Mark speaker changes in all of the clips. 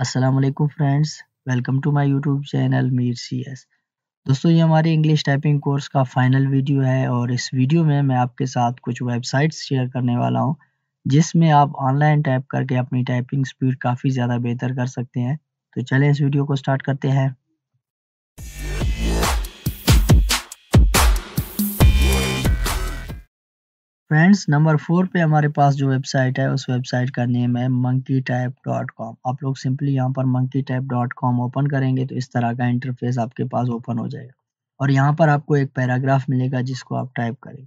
Speaker 1: Aslam friends welcome to my YouTube channel Mir C S दोस्तों ये हमारे इंग्लिश टाइपिंग कोर्स का फाइनल वीडियो है और इस वीडियो में मैं आपके साथ कुछ वेबसाइट्स शेयर करने वाला हूँ जिसमें आप ऑनलाइन टाइप करके अपनी टाइपिंग स्पीड काफ़ी ज़्यादा बेहतर कर सकते हैं तो चलें इस वीडियो को स्टार्ट करते हैं फ्रेंड्स नंबर फोर पे हमारे पास जो वेबसाइट है उस वेबसाइट का नेम है मंकी टाइप डॉट कॉम आप लोग सिंपली यहाँ पर monkey type dot com open करेंगे तो इस तरह का इंटरफेस आपके पास ओपन हो जाएगा और यहाँ पर आपको एक पैराग्राफ मिलेगा जिसको आप टाइप करेंगे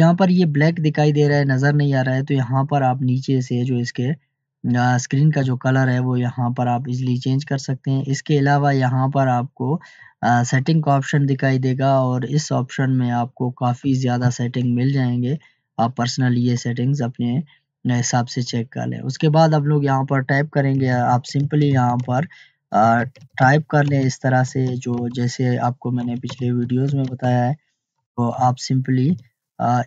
Speaker 1: यहाँ पर ये ब्लैक दिखाई दे रहा है नज़र नहीं आ रहा है तो यहाँ पर आप नीचे से जो इसके स्क्रीन का जो कलर है वो यहाँ पर आप इजली चेंज कर सकते हैं इसके अलावा यहाँ पर आपको सेटिंग का ऑप्शन दिखाई देगा और इस ऑप्शन में आपको काफ़ी ज़्यादा सेटिंग मिल जाएंगे आप पर्सनली ये सेटिंग्स अपने अपने हिसाब से चेक कर लें उसके बाद आप लोग यहाँ पर टाइप करेंगे आप सिंपली यहाँ पर टाइप कर लें इस तरह से जो जैसे आपको मैंने पिछले वीडियोस में बताया है तो आप सिंपली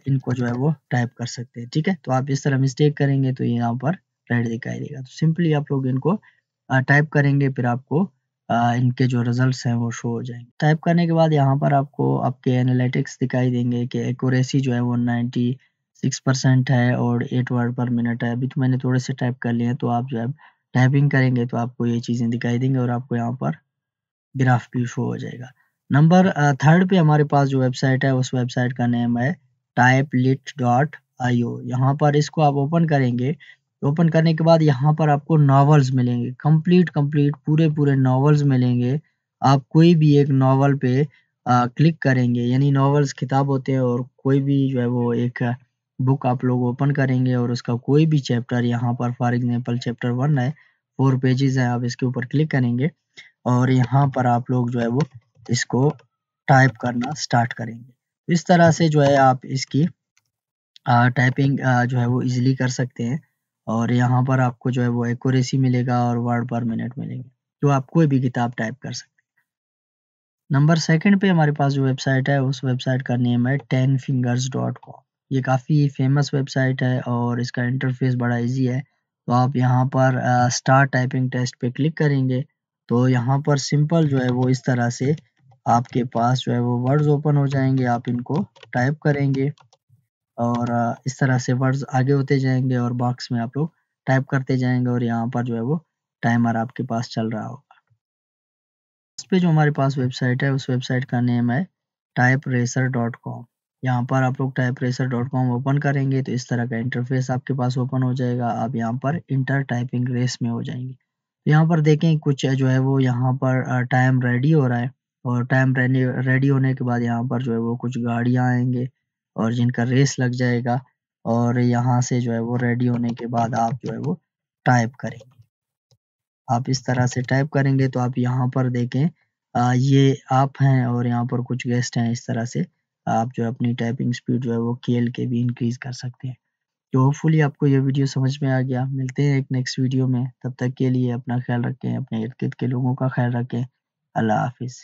Speaker 1: इनको जो है वो टाइप कर सकते हैं ठीक है तो आप इस तरह मिस्टेक करेंगे तो ये यहाँ पर रेड दिखाई देगा तो सिंपली आप लोग इनको टाइप करेंगे फिर आपको इनके जो रिजल्ट्स हैं वो शो हो जाएंगे टाइप करने के बाद यहाँ पर आपको आपके एनालिटिक्स दिखाई देंगे कि एक्यूरेसी जो है वो नाइन्टी सिक्स परसेंट है और एट वर्ड पर मिनट है अभी तो मैंने थोड़े से टाइप कर लिए हैं तो आप जब टाइपिंग करेंगे तो आपको ये चीज़ें दिखाई देंगे और आपको यहाँ पर ग्राफ भी शो हो जाएगा नंबर थर्ड पे हमारे पास जो वेबसाइट है उस वेबसाइट का नेम है टाइप लिट डॉट आईओ यहाँ पर इसको आप ओपन करेंगे ओपन करने के बाद यहाँ पर आपको नॉवल्स मिलेंगे कंप्लीट कंप्लीट पूरे पूरे नॉवल्स मिलेंगे आप कोई भी एक नावल पे आ, क्लिक करेंगे यानी नॉवल्स किताब होते हैं और कोई भी जो है वो एक बुक आप लोग ओपन करेंगे और उसका कोई भी चैप्टर यहाँ पर फॉर एग्जाम्पल चैप्टर वन है फोर पेजेस है आप इसके ऊपर क्लिक करेंगे और यहाँ पर आप लोग जो है वो इसको टाइप करना स्टार्ट करेंगे इस तरह से जो है आप इसकी आ, टाइपिंग आ, जो है वो इजीली कर सकते हैं और यहाँ पर आपको जो है वो एक्यूरेसी मिलेगा और वर्ड पर मिनट मिलेंगे जो आप कोई भी किताब टाइप कर सकते हैं नंबर सेकंड पे हमारे पास जो वेबसाइट है उस वेबसाइट का नेम है टेन फिंगर्स डॉट कॉम ये काफी फेमस वेबसाइट है और इसका इंटरफेस बड़ा इजी है तो आप यहाँ पर स्टार टाइपिंग टेस्ट पे क्लिक करेंगे तो यहाँ पर सिंपल जो है वो इस तरह से आपके पास जो है वो वर्ड्स ओपन हो जाएंगे आप इनको टाइप करेंगे और इस तरह से वर्ड्स आगे होते जाएंगे और बॉक्स में आप लोग टाइप करते जाएंगे और यहाँ पर जो है वो टाइमर आपके पास चल रहा होगा इस पे जो हमारे पास वेबसाइट है उस वेबसाइट का नेम है टाइप रेसर डॉट कॉम यहाँ पर आप लोग डॉट कॉम ओपन करेंगे तो इस तरह का इंटरफेस आपके पास ओपन हो जाएगा आप यहाँ पर इंटर टाइपिंग रेस में हो जाएंगे तो यहाँ पर देखें कुछ जो है वो यहाँ पर टाइम रेडी हो रहा है और टाइम रेडी होने के बाद यहाँ पर जो है वो कुछ गाड़ियाँ आएंगे और जिनका रेस लग जाएगा और यहाँ से जो है वो रेडी होने के बाद आप जो है वो टाइप करेंगे आप इस तरह से टाइप करेंगे तो आप यहाँ पर देखें आ, ये आप हैं और यहाँ पर कुछ गेस्ट हैं इस तरह से आप जो अपनी टाइपिंग स्पीड जो है वो खेल के भी इंक्रीज कर सकते हैं तो होपफुली आपको ये वीडियो समझ में आ गया मिलते हैं एक नेक्स्ट वीडियो में तब तक के लिए अपना ख्याल रखें अपने इर्द गिर्द के लोगों का ख्याल रखें अल्लाह हाफिज़